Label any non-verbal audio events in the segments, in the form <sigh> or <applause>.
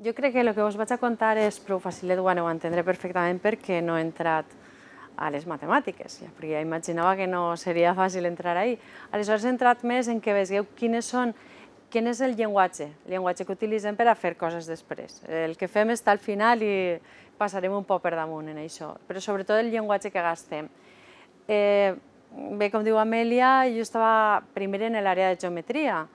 Jo crec que el que us vaig a contar és prou fàcil, facilet, ho entendré perfectament perquè no he entrat a les matemàtiques, ja, perquè ja imaginava que no seria fàcil entrar ahí. Aleshores he entrat més en que vegeu quines són quin és el llenguatge, el llenguatge que utilitzem per a fer coses després. El que fem està al final i passarem un poc per damunt en això, però sobretot el llenguatge que gastem. Eh, bé, com diu Amèlia, jo estava primer en l'àrea de geometria,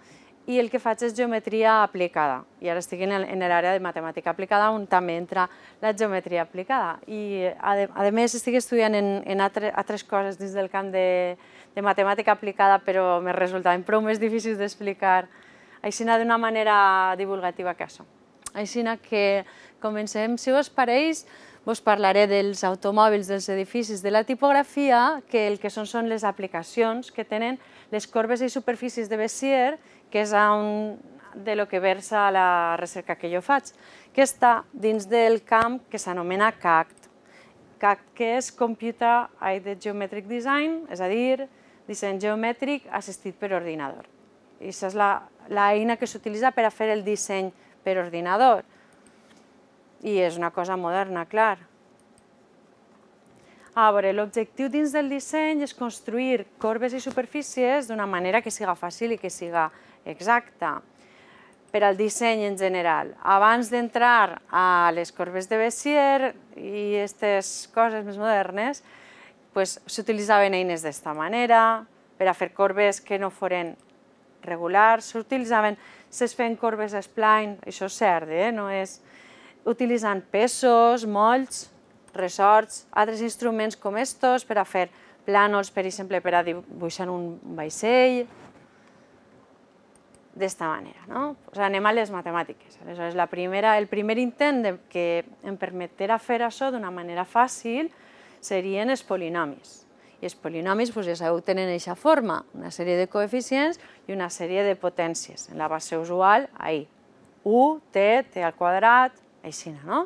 i el que faig és geometria aplicada. I ara estic en l'àrea de matemàtica aplicada on també entra la geometria aplicada. I a, més estic estudiant en, en altres coses dins del camp de, de matemàtica aplicada però me resultaven prou més difícils d'explicar així d'una manera divulgativa que això. Així que comencem, si us pareix, vos parlaré dels automòbils, dels edificis, de la tipografia, que el que són són les aplicacions que tenen les corbes i superfícies de Bézier que és un de lo que versa la recerca que jo faig, que està dins del camp que s'anomena CACT. CACT, que és Computer Aided Geometric Design, és a dir, disseny geomètric assistit per ordinador. I això és l'eina que s'utilitza per a fer el disseny per ordinador. I és una cosa moderna, clar. A veure, l'objectiu dins del disseny és construir corbes i superfícies d'una manera que siga fàcil i que siga Exacte. Per al disseny en general. Abans d'entrar a les corbes de Bézier i aquestes coses més modernes, pues, s'utilitzaven eines d'esta manera, per a fer corbes que no foren regulars, s'utilitzaven, s'es feien corbes spline, això és cert, eh? no és... Utilitzant pesos, molls, ressorts, altres instruments com estos per a fer plànols, per exemple, per a dibuixar un vaixell, d'esta manera. No? Pues anem a les matemàtiques. Aleshores, la primera, el primer intent de, que em permetera fer això d'una manera fàcil serien els polinomis. I els polinomis, doncs, ja sabeu, tenen aquesta forma, una sèrie de coeficients i una sèrie de potències. En la base usual, ahí, u, t, t al quadrat, així, no?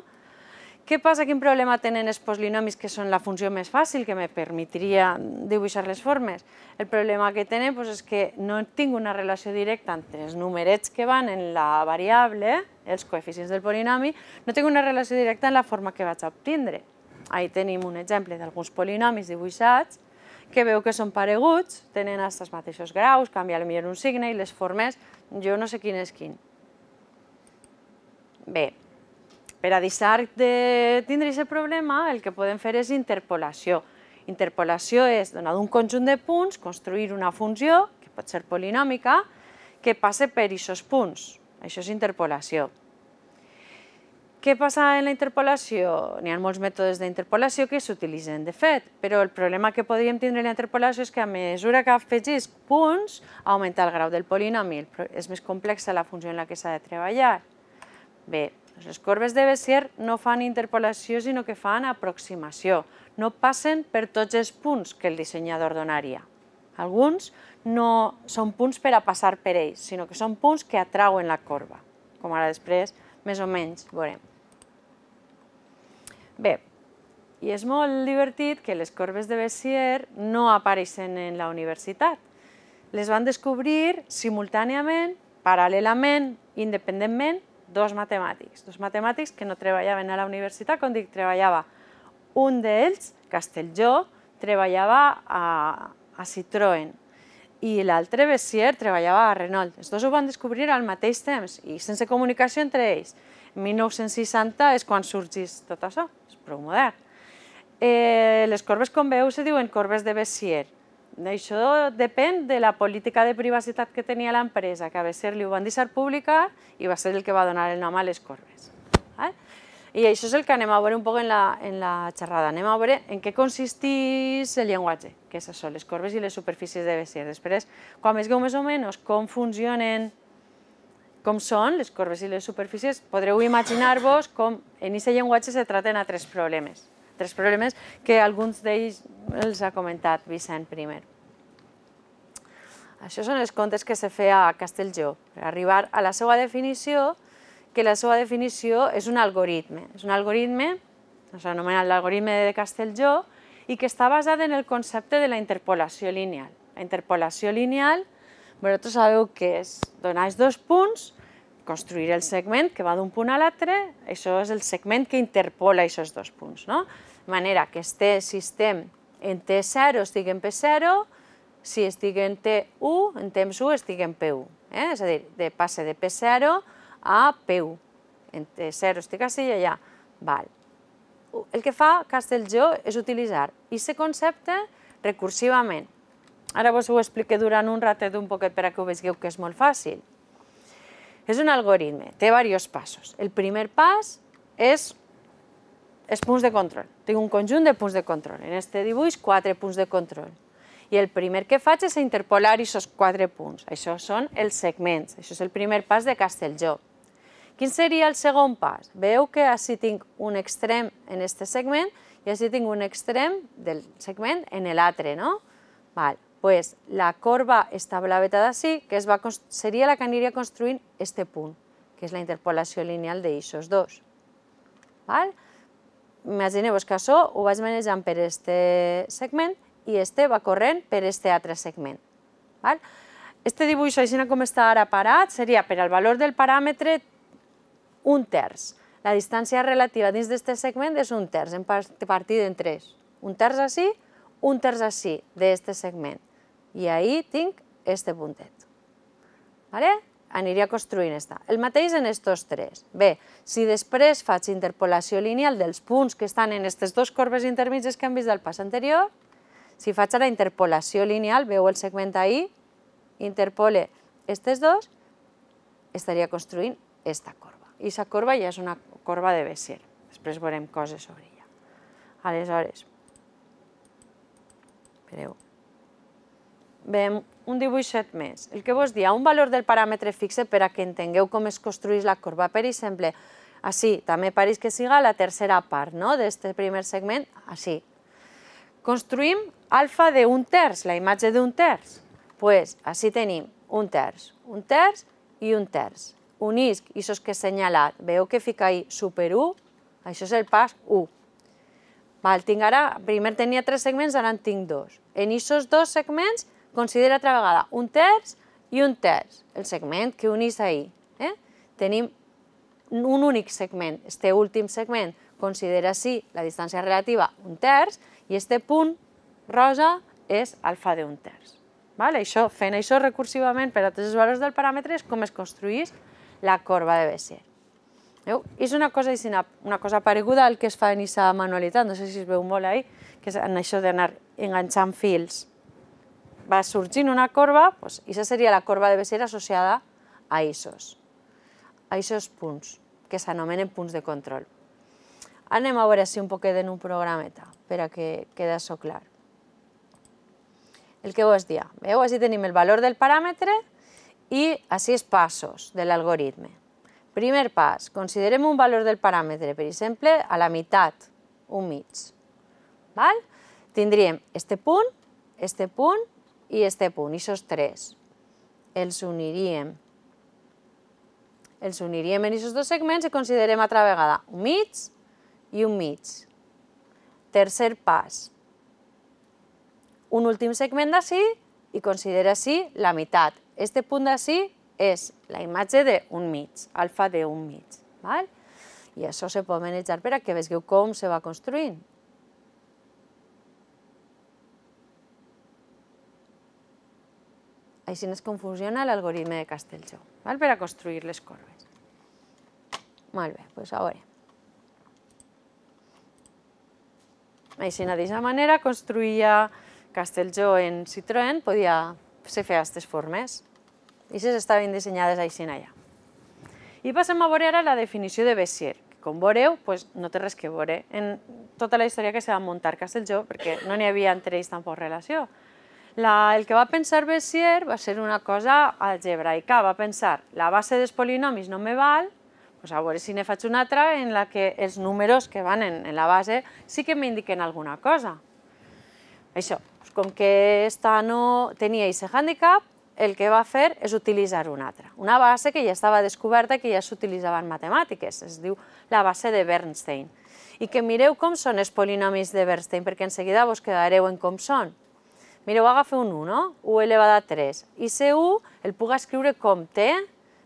Què passa? Quin problema tenen els polinomis, que són la funció més fàcil, que me permetria dibuixar les formes? El problema que tenen doncs, és que no tinc una relació directa entre els numerets que van en la variable, els coeficients del polinomi, no tinc una relació directa en la forma que vaig obtindre. Ahí tenim un exemple d'alguns polinomis dibuixats que veu que són pareguts, tenen els mateixos graus, canvia millor un signe i les formes, jo no sé quin és quin. Bé, per a deixar de tindre aquest problema, el que podem fer és interpolació. Interpolació és donar d'un conjunt de punts, construir una funció, que pot ser polinòmica, que passe per aquests punts. Això és interpolació. Què passa en la interpolació? N'hi ha molts mètodes d'interpolació que s'utilitzen, de fet, però el problema que podríem tindre en la interpolació és que a mesura que afegis punts, augmenta el grau del polinomi. És més complexa la funció en la que s'ha de treballar. Bé, doncs les corbes de Bessier no fan interpolació, sinó que fan aproximació. No passen per tots els punts que el dissenyador donaria. Alguns no són punts per a passar per ells, sinó que són punts que atrauen la corba, com ara després més o menys veurem. Bé, i és molt divertit que les corbes de Bessier no apareixen en la universitat. Les van descobrir simultàniament, paral·lelament, independentment, dos matemàtics, dos matemàtics que no treballaven a la universitat, com dic, treballava un d'ells, Castelljó, treballava a, a Citroën i l'altre Bessier treballava a Renault. Els dos ho van descobrir al mateix temps i sense comunicació entre ells. 1960 és quan sorgís tot això, és prou modern. Eh, les corbes, com veu, se diuen corbes de Bessier. Això depèn de la política de privacitat que tenia l'empresa, que a ser li ho van deixar pública i va ser el que va donar el nom a les corbes. I això és el que anem a veure un poc en la, en la xerrada. Anem a veure en què consisteix el llenguatge, que són les corbes i les superfícies de Bézier. Després, quan més més o menys com funcionen, com són les corbes i les superfícies, podreu imaginar-vos com en aquest llenguatge se traten altres problemes tres problemes que alguns d'ells els ha comentat Vicent primer. Això són els contes que se feia a Castelljó, per arribar a la seva definició, que la seva definició és un algoritme. És un algoritme, s'anomena l'algoritme de Castelljó, i que està basat en el concepte de la interpolació lineal. La interpolació lineal, vosaltres sabeu que és donar els dos punts construir el segment que va d'un punt a l'altre, això és el segment que interpola aquests dos punts. No? De manera que este sistema en T0 estigui en P0, si estigui en T1, en temps 1 estigui en P1. Eh? És a dir, de passe de P0 a P1. En T0 estic així i allà. Val. El que fa Castelljó és utilitzar aquest concepte recursivament. Ara vos ho expliqué durant un ratet un poquet per a que ho veieu que és molt fàcil. Es un algoritmo, tiene varios pasos. El primer paso es els punts de control. Tinc un conjunt de punts de control. En este dibuix, quatre punts de control. I el primer que faig és interpolar aquests quatre punts. Això són els segments. Això és el primer pas de Castelljó. Quin seria el segon pas? Veu que així tinc un extrem en aquest segment i així tinc un extrem del segment en l'altre, no? Val pues, la corba està blavetada així, que es va, seria la que aniria construint este punt, que és la interpolació lineal d'aixos dos. Val? Imagineu-vos que això ho vaig manejant per este segment i este va corrent per este altre segment. Val? Este dibuix, així com està ara parat, seria per al valor del paràmetre un terç. La distància relativa dins d'aquest segment és un terç, en partit en tres. Un terç així, un terç així d'aquest segment i ahir tinc este puntet. Vale? Aniria construint esta. El mateix en estos tres. Bé, si després faig interpolació lineal dels punts que estan en aquestes dues corbes intermitges que hem vist del pas anterior, si faig ara interpolació lineal, veu el segment ahí, interpole aquestes dos, estaria construint aquesta corba. I aquesta corba ja és una corba de Bessier. Després veurem coses sobre ella. Aleshores, espereu, veiem un dibuixet més. El que vos dia, un valor del paràmetre fixe per a que entengueu com es construeix la corba. Per exemple, així, també pareix que siga la tercera part no? d'aquest primer segment, així. Construïm alfa d'un terç, la imatge d'un terç. Doncs pues, així tenim un terç, un terç i un terç. Unisc, això que he senyalat, veieu que fica ahí super 1, això és el pas 1. Val, tinc ara, primer tenia tres segments, ara en tinc dos. En aquests dos segments Considera altra vegada un terç i un terç, el segment que unís ahir. Eh? Tenim un únic segment, este últim segment considera sí la distància relativa un terç i este punt rosa és alfa d'un terç. Vale? Això, fent això recursivament per a tots els valors del paràmetre és com es construís la corba de Bézier. Veu? És una cosa, una cosa pareguda al que es fa en aquesta manualitat, no sé si es veu molt ahir, que és en això d'anar enganxant fils va sorgint una corba, doncs, i això seria la corba de Bezier associada a ISOs, a ISOs punts, que s'anomenen punts de control. Anem a veure si un poquet en un programeta, per a que quedi això clar. El que vos dia, veu? Així tenim el valor del paràmetre i així els passos de l'algoritme. Primer pas, considerem un valor del paràmetre, per exemple, a la meitat, un mig. Val? Tindríem este punt, este punt i este punt, i aquests tres. Els uniríem. Els uniríem en aquests dos segments i considerem altra vegada un mig i un mig. Tercer pas. Un últim segment d'ací i considera així la meitat. Este punt d'ací és la imatge d'un mig, alfa d'un mig. Val? I això se pot manejar per a que vegeu com se va construint. Així és com funciona l'algoritme de Castelló, val? per a construir les corbes. Molt bé, doncs a veure. Així, d'aquesta manera, construïa Castelló en Citroën, podia fer aquestes formes. I estaven dissenyades així allà. I passem a veure ara la definició de Bézier. Com veureu, pues, no té res que veure en tota la història que s'ha va muntar Castelló, perquè no n'hi havia entre ells tampoc relació. La, el que va pensar Bessier va ser una cosa algebraica, va pensar la base dels polinomis no me val, pues a veure si ne faig una altra en la que els números que van en, en la base sí que m'indiquen alguna cosa. Això, pues com que esta no tenia aquest handicap, el que va fer és utilitzar una altra, una base que ja estava descoberta que ja s'utilitzava en matemàtiques, es diu la base de Bernstein. I que mireu com són els polinomis de Bernstein, perquè en seguida vos quedareu en com són. Mireu, agafo un 1, no? U elevada a 3. I C1 el puc escriure com T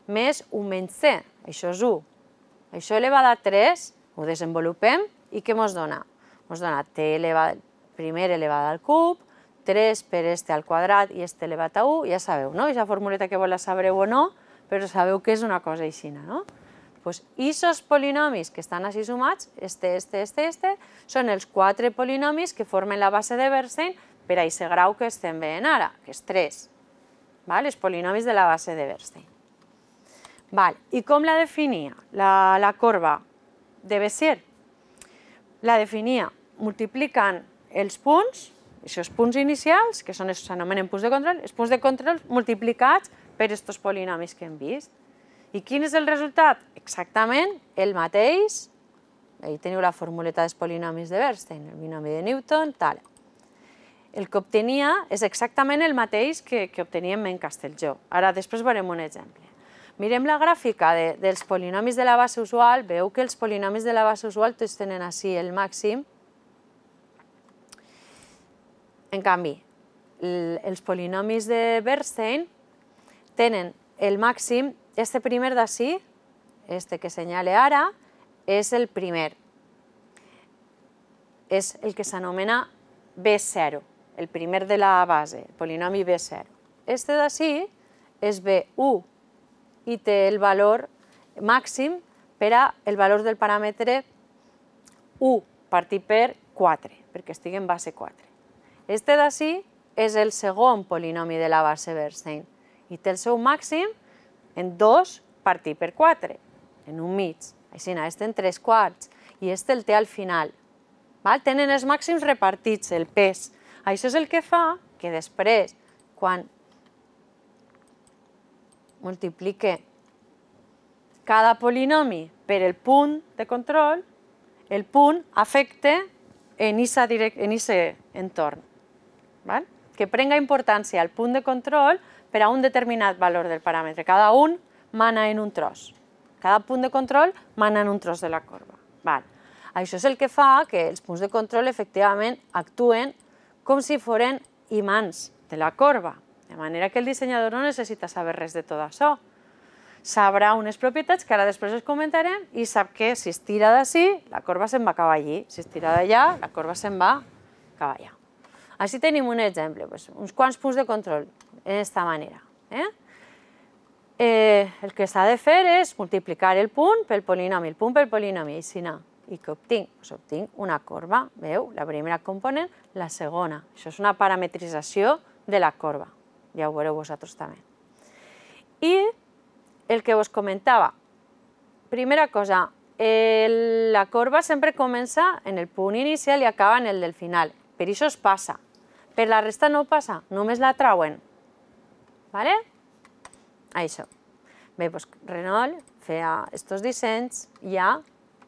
més 1 menys C. Això és 1. Això elevada a 3 ho desenvolupem i què ens dona? Ens dona T elevada, primer elevada al cub, 3 per este al quadrat i este elevat a 1, ja sabeu, no? Aquesta formuleta que vol la sabreu o no, però sabeu que és una cosa així, no? Pues, I aquests polinomis que estan així sumats, este, este, este, este, són els quatre polinomis que formen la base de Bernstein per a aquest grau que estem veient ara, que és 3. Val? Els polinomis de la base de Bernstein. Val. I com la definia la, la corba de Bessier? La definia multiplicant els punts, els punts inicials, que són s'anomenen punts de control, els punts de control multiplicats per aquests polinomis que hem vist. I quin és el resultat? Exactament el mateix. Ahí teniu la formuleta dels polinomis de Bernstein, el binomi de Newton, tal el que obtenia és exactament el mateix que, que obteníem en Castelljó. Ara després veurem un exemple. Mirem la gràfica de, dels polinomis de la base usual, veu que els polinomis de la base usual tots tenen així el màxim. En canvi, el, els polinomis de Bernstein tenen el màxim, este primer d'ací, este que senyale ara, és el primer. És el que s'anomena B0 el primer de la base, el polinomi B0. Este d'ací és B1 i té el valor màxim per a el valor del paràmetre 1 partit per 4, perquè estigui en base 4. Este d'ací és el segon polinomi de la base Bernstein i té el seu màxim en 2 partit per 4, en un mig. Així, este en 3 quarts i este el té al final. Val? Tenen els màxims repartits, el pes, això és el que fa que després, quan multiplique cada polinomi per el punt de control, el punt afecte en aquest entorn. Val? Que prenga importància el punt de control per a un determinat valor del paràmetre. Cada un mana en un tros. Cada punt de control mana en un tros de la corba. Val. Això és el que fa que els punts de control efectivament actuen com si foren imants de la corba, de manera que el dissenyador no necessita saber res de tot això. Sabrà unes propietats que ara després es comentarem i sap que si es tira d'ací, la corba se'n va cap allí. Si es tira d'allà, la corba se'n va cap allà. Així tenim un exemple, doncs, uns quants punts de control, d'aquesta manera. Eh? Eh, el que s'ha de fer és multiplicar el punt pel polinomi, el punt pel polinomi, i si no, i que obtinc? Doncs obtinc una corba, veu? La primera component, la segona. Això és una parametrització de la corba, ja ho veureu vosaltres també. I el que us comentava, primera cosa, el, la corba sempre comença en el punt inicial i acaba en el del final. Per això es passa. Per la resta no passa, només la trauen. Vale? Això. Bé, doncs Renault feia aquests dissenys ja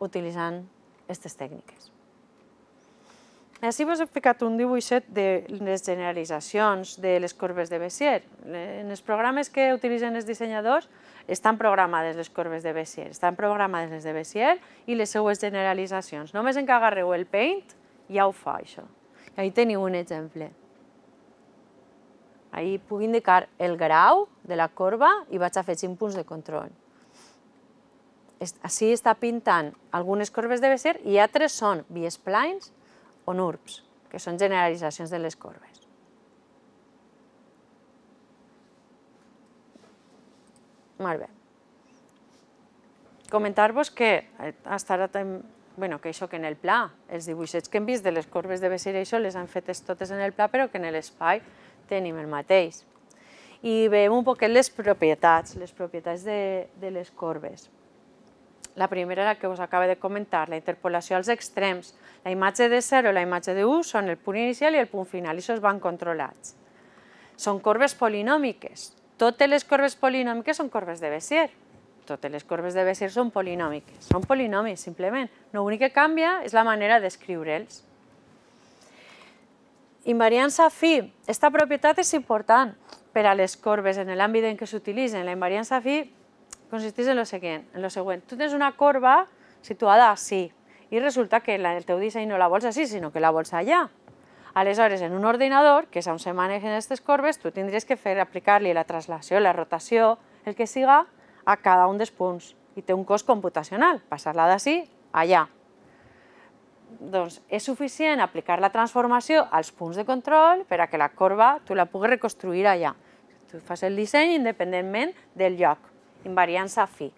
utilitzant aquestes tècniques. Així vos he ficat un dibuixet de les generalitzacions de les corbes de Bézier. En els programes que utilitzen els dissenyadors estan programades les corbes de Bézier, estan programades les de Bézier i les seues generalitzacions. Només en que agarreu el Paint ja ho fa això. I teniu un exemple. Ahí puc indicar el grau de la corba i vaig afegint punts de control. Així està pintant algunes corbes de Besser i altres són biesplines o NURBS, que són generalitzacions de les corbes. Molt bé. Comentar-vos que estarà eh, bueno, que això que en el pla, els dibuixets que hem vist de les corbes de Bessir, això les han fetes totes en el pla, però que en l'espai tenim el mateix. I veiem un poquet les propietats, les propietats de, de les corbes. La primera, la que us acaba de comentar, la interpolació als extrems. La imatge de 0 i la imatge de 1 són el punt inicial i el punt final, i això es van controlats. Són corbes polinòmiques. Totes les corbes polinòmiques són corbes de Bézier. Totes les corbes de Bézier són polinòmiques. Són polinòmics, simplement. L'únic que canvia és la manera d'escriure'ls. Invariança fi. Aquesta propietat és important per a les corbes en l'àmbit en què s'utilitzen. La invariança fi consisteix en lo següent. En lo següent. Tu tens una corba situada així i resulta que la, el teu disseny no la vols així, sinó que la vols allà. Aleshores, en un ordinador, que és on se manegen aquestes corbes, tu tindries que fer aplicar-li la traslació, la rotació, el que siga, a cada un dels punts. I té un cost computacional, passar-la d'ací allà. Doncs és suficient aplicar la transformació als punts de control per a que la corba tu la puguis reconstruir allà. Tu fas el disseny independentment del lloc invariància fi.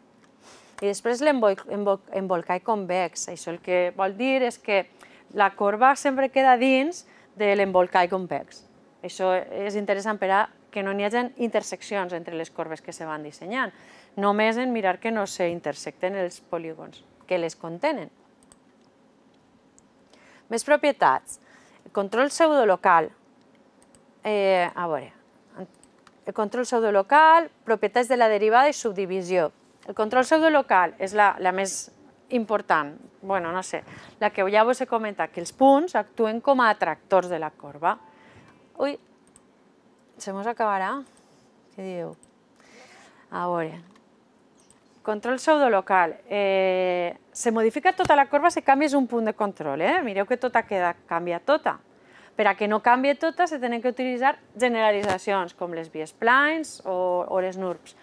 I després l'embolcai convex. Això el que vol dir és que la corba sempre queda dins de l'embolcai convex. Això és interessant per a que no n'hi hagi interseccions entre les corbes que se van dissenyant, només en mirar que no s'intersecten els polígons que les contenen. Més propietats. Control pseudolocal. Eh, a veure, el control pseudolocal, propietats de la derivada i subdivisió. El control pseudolocal és la, la més important, bueno, no sé, la que ja vos he comentat, que els punts actuen com a atractors de la corba. Ui, se mos acabarà? Què dieu? A veure, control pseudolocal. Eh, se modifica tota la corba si canvies un punt de control, eh? Mireu que tota queda, canvia tota. Per a que no canvi tota, se tenen que utilitzar generalitzacions, com les vies splines o, o les NURBs.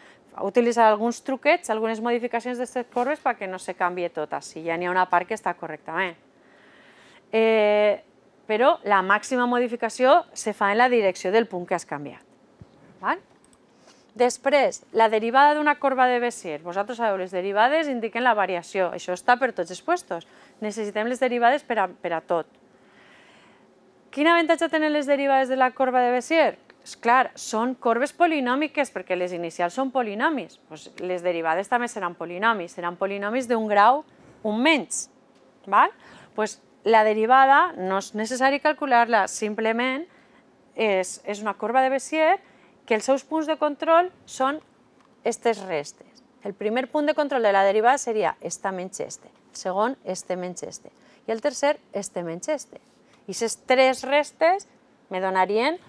Utilitzar alguns truquets, algunes modificacions d'aquestes corbes perquè no se canvi tota, si ja n'hi ha una part que està correctament. Eh, però la màxima modificació se fa en la direcció del punt que has canviat. Val? Després, la derivada d'una corba de Bézier. Vosaltres sabeu, les derivades indiquen la variació. Això està per tots els puestos. Necessitem les derivades per a, per a tot. Quin avantatge tenen les derivades de la corba de Bézier? És clar, són corbes polinòmiques perquè les inicials són polinomis. Pues les derivades també seran polinomis, seran polinomis d'un grau un menys. Val? Pues la derivada no és necessari calcular-la, simplement és, és una corba de Bézier que els seus punts de control són aquestes restes. El primer punt de control de la derivada seria esta menys este, el segon este menys este i el tercer este menys este. I aquestes tres restes me donarien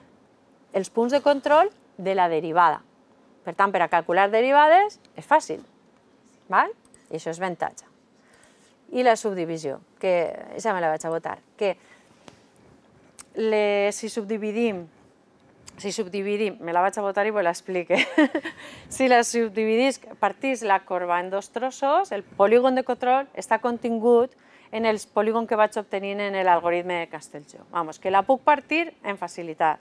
els punts de control de la derivada. Per tant, per a calcular derivades és fàcil. Val? I això és avantatge. I la subdivisió, que ja me la vaig a votar, que si subdividim, si subdividim, me la vaig a votar i vos l'explique, <laughs> si la subdividís, partís la corba en dos trossos, el polígon de control està contingut en el polígon que vaig obtenint en l'algoritme de Castelló. Vamos, que la puc partir en facilitat.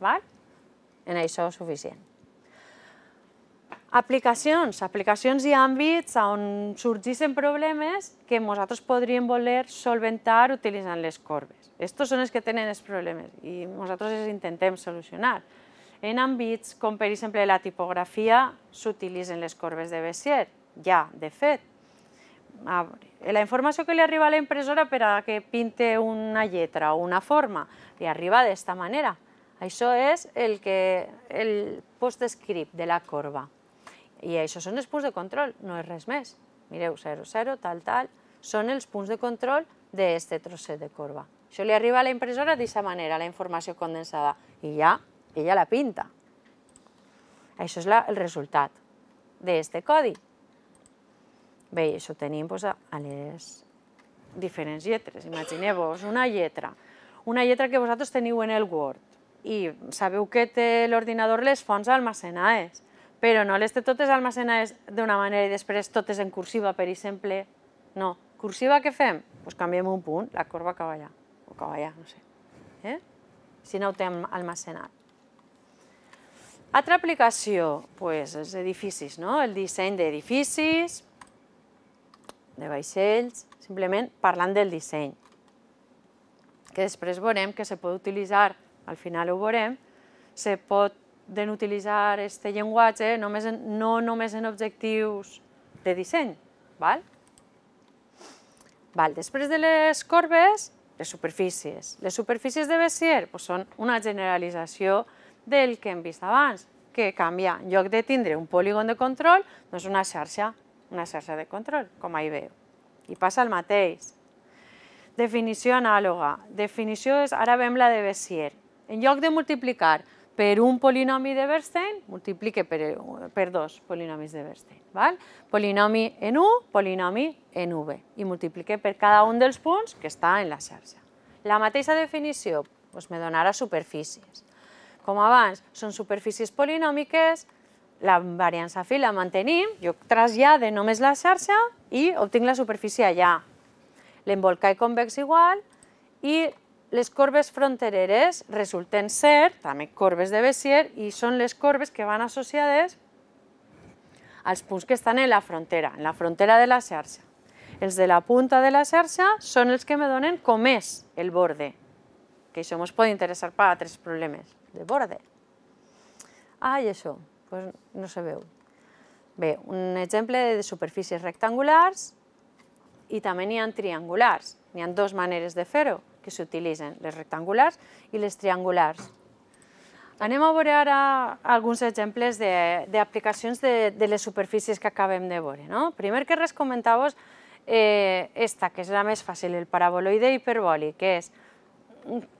Val? En això és suficient. Aplicacions. Aplicacions i àmbits on sorgissin problemes que nosaltres podríem voler solventar utilitzant les corbes. Estos són els que tenen els problemes i nosaltres els intentem solucionar. En àmbits com, per exemple, la tipografia, s'utilitzen les corbes de Bessier, ja, de fet, a ah, veure, eh, la informació que li arriba a la impressora per a que pinte una lletra o una forma, li arriba d'esta manera. Això és el, que, el post-script de la corba. I això són els punts de control, no és res més. Mireu, 0, 0, tal, tal, són els punts de control d'aquest trosset de corba. Això li arriba a la impressora d'aquesta manera, la informació condensada, i ja ella la pinta. Això és la, el resultat d'aquest codi. Bé, i això ho tenim doncs, a les diferents lletres. Imagineu-vos una lletra, una lletra que vosaltres teniu en el Word i sabeu que té l'ordinador les fonts almacenades, però no les té totes almacenades d'una manera i després totes en cursiva, per exemple. No. Cursiva què fem? Doncs pues canviem un punt, la corba acaba allà, o acaba allà, no sé. Eh? Si no ho té almacenat. Altra aplicació, pues, els edificis, no? el disseny d'edificis, de vaixells, simplement parlant del disseny, que després veurem que se pot utilitzar, al final ho veurem, se pot den utilitzar aquest llenguatge només en, no només en objectius de disseny. Val? Val. Després de les corbes, les superfícies. Les superfícies de Bézier doncs, són una generalització del que hem vist abans, que canvia, en lloc de tindre un polígon de control, doncs una xarxa una xarxa de control, com ahir veu. I passa el mateix. Definició anàloga. Definició és, ara vem la de Bessier. En lloc de multiplicar per un polinomi de Bernstein, multiplique per, per dos polinomis de Bernstein. Val? Polinomi en U, polinomi en V. I multiplique per cada un dels punts que està en la xarxa. La mateixa definició doncs me donarà superfícies. Com abans són superfícies polinòmiques, la variança fi la mantenim, jo trasllade només la xarxa i obtinc la superfície allà. L'embolcai convex igual i les corbes frontereres resulten ser també corbes de Bézier i són les corbes que van associades als punts que estan en la frontera, en la frontera de la xarxa. Els de la punta de la xarxa són els que me donen com és el borde, que això ens pot interessar per altres problemes de borde. Ah, i això doncs no se veu. Bé, un exemple de superfícies rectangulars i també n'hi ha triangulars. N'hi ha dues maneres de fer-ho que s'utilitzen, les rectangulars i les triangulars. Anem a veure ara alguns exemples d'aplicacions de, de, de les superfícies que acabem de veure. No? Primer que res comentàveu eh, esta, que és la més fàcil, el paraboloide hiperbòlic, que és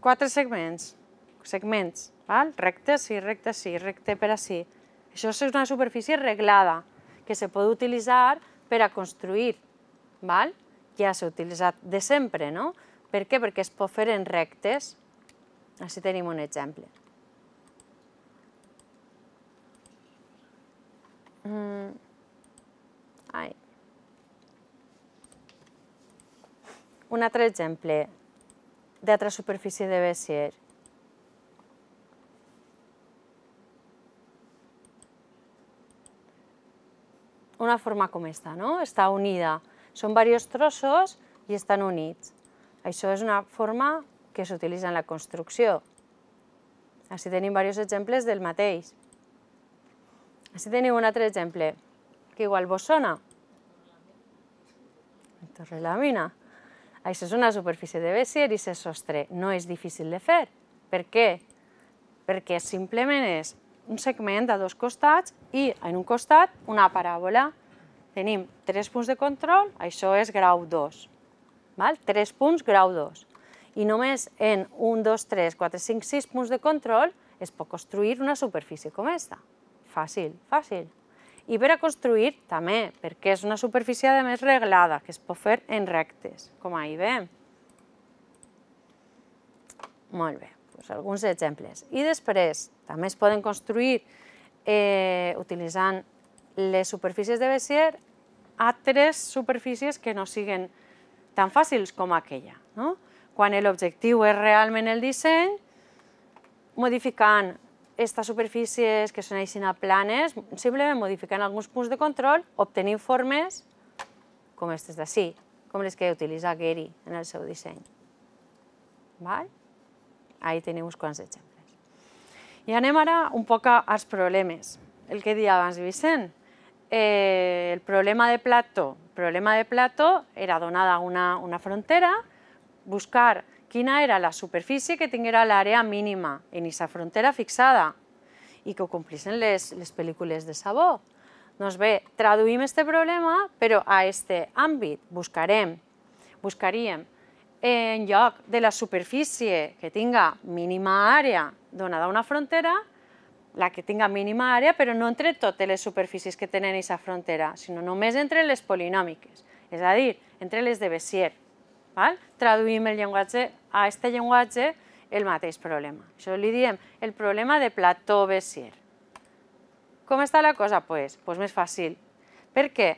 quatre segments, segments, val? recte sí, recte sí, recte per a Sí. Això és una superfície reglada que se pot utilitzar per a construir. Val? Ja s'ha utilitzat de sempre, no? Per què? Perquè es pot fer en rectes. Així tenim un exemple. Mm. Ai. Un altre exemple d'altra superfície de Bessier. una forma com esta, no? està unida. Són diversos trossos i estan units. Això és una forma que s'utilitza en la construcció. Així tenim diversos exemples del mateix. Així teniu un altre exemple, que igual vos sona. la mina. Això és una superfície de Bézier i se sostre. No és difícil de fer. Per què? Perquè simplement és un segment de dos costats i en un costat una paràbola. Tenim tres punts de control, això és grau 2. Val? punts, grau 2. I només en 1, 2, 3, 4, 5, 6 punts de control es pot construir una superfície com aquesta. Fàcil, fàcil. I per a construir, també, perquè és una superfície de més reglada, que es pot fer en rectes, com ahir veiem. Molt bé doncs, alguns exemples. I després també es poden construir eh, utilitzant les superfícies de Bézier a tres superfícies que no siguin tan fàcils com aquella. No? Quan l'objectiu és realment el disseny, modificant aquestes superfícies que són així planes, simplement modificant alguns punts de control, obtenint formes com aquestes d'ací, com les que utilitza Gary en el seu disseny. Val? Ahí quants exemples. I anem ara un poc als problemes. El que dia abans Vicent, eh, el problema de Plató. El problema de Plató era donada una, una frontera, buscar quina era la superfície que tinguera l'àrea mínima en aquesta frontera fixada i que ho complissin les, les pel·lícules de sabó. Doncs bé, traduïm este problema, però a este àmbit buscarem, buscaríem en lloc de la superfície que tinga mínima àrea donada una frontera, la que tinga mínima àrea, però no entre totes les superfícies que tenen aquesta frontera, sinó només entre les polinòmiques, és a dir, entre les de Bessier. Val? Traduïm el llenguatge a aquest llenguatge el mateix problema. Això li diem el problema de Plató-Bessier. Com està la cosa? Pues, pues més fàcil. Per què?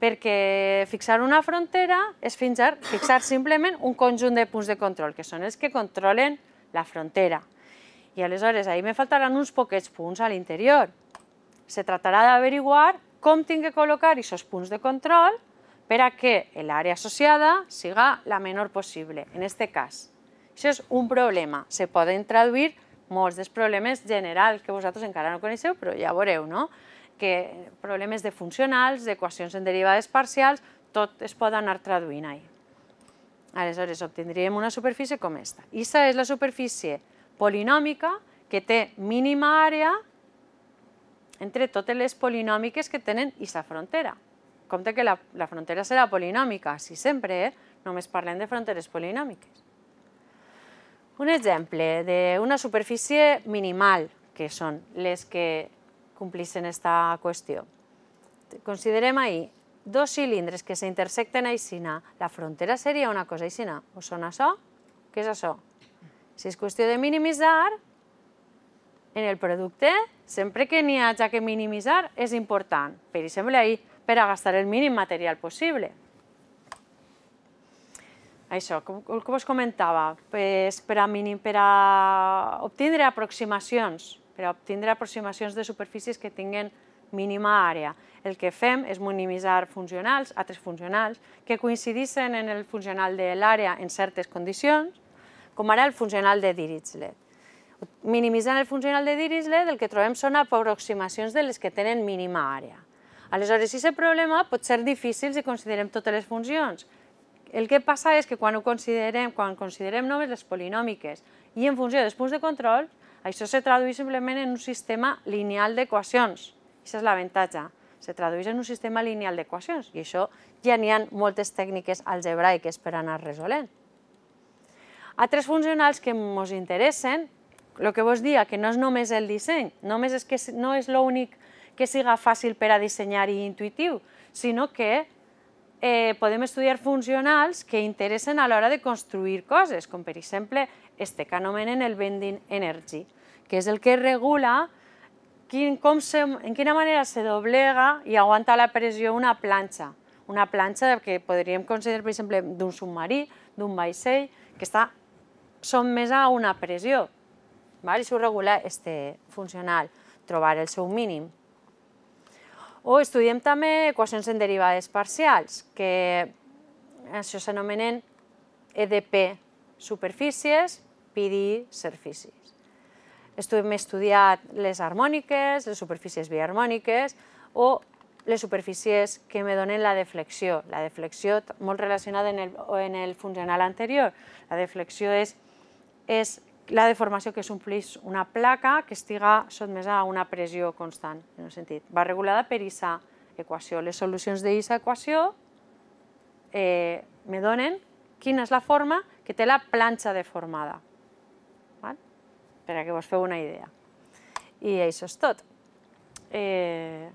perquè fixar una frontera és fixar, fixar simplement un conjunt de punts de control, que són els que controlen la frontera. I aleshores, ahir me faltaran uns poquets punts a l'interior. Se tractarà d'averiguar com tinc que col·locar aquests punts de control per a que l'àrea associada siga la menor possible, en aquest cas. Això és un problema. Se poden traduir molts dels problemes generals que vosaltres encara no coneixeu, però ja veureu, no? que problemes de funcionals, d'equacions en derivades parcials, tot es pot anar traduint ahí. Aleshores, obtindríem una superfície com aquesta. Aquesta és la superfície polinòmica que té mínima àrea entre totes les polinòmiques que tenen aquesta frontera. Compte que la, la frontera serà polinòmica, si sempre eh? només parlem de fronteres polinòmiques. Un exemple d'una superfície minimal, que són les que en esta qüestió. Considerem ahir dos cilindres que s'intersecten aixina, la frontera seria una cosa aixina. Us sona això? Què és això? Si és qüestió de minimitzar, en el producte, sempre que n'hi hagi que minimitzar, és important. Per exemple, ahir, per a gastar el mínim material possible. Això, com, com us comentava, per a, per a obtindre aproximacions per a obtindre aproximacions de superfícies que tinguin mínima àrea. El que fem és minimitzar funcionals, altres funcionals, que coincidissin en el funcional de l'àrea en certes condicions, com ara el funcional de Dirichlet. Minimitzant el funcional de Dirichlet, el que trobem són aproximacions de les que tenen mínima àrea. Aleshores, si aquest problema pot ser difícil si considerem totes les funcions. El que passa és que quan ho considerem, quan considerem només les polinòmiques i en funció dels punts de control, això se tradueix simplement en un sistema lineal d'equacions. Això és l'avantatge. Se tradueix en un sistema lineal d'equacions i això ja n'hi ha moltes tècniques algebraiques per anar resolent. Altres funcionals que ens interessen, el que vos dia que no és només el disseny, només és que no és l'únic que siga fàcil per a dissenyar i intuïtiu, sinó que eh, podem estudiar funcionals que interessen a l'hora de construir coses, com per exemple este que anomenen el vending energy, que és el que regula quin, com se, en quina manera se doblega i aguanta la pressió una planxa. Una planxa que podríem considerar, per exemple, d'un submarí, d'un vaixell, que està sotmesa a una pressió. Val? I s'ho regula este funcional, trobar el seu mínim. O estudiem també equacions en derivades parcials, que això s'anomenen EDP superfícies PDI surfaces. Hem estudiat les harmòniques, les superfícies biharmòniques o les superfícies que me donen la deflexió. La deflexió molt relacionada en el, en el funcional anterior. La deflexió és, és la deformació que s'omplís una placa que estiga sotmesa a una pressió constant, en un sentit. Va regulada per ISA equació. Les solucions d'ISA equació eh, me donen quina és la forma que té la planxa deformada per a que vos feu una idea. I això és tot. Eh,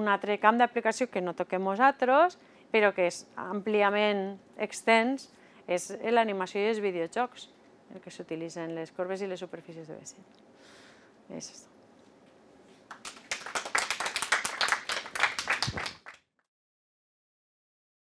un altre camp d'aplicació que no toquem nosaltres, però que és àmpliament extens, és l'animació i els videojocs, el que s'utilitzen les corbes i les superfícies de Això És tot.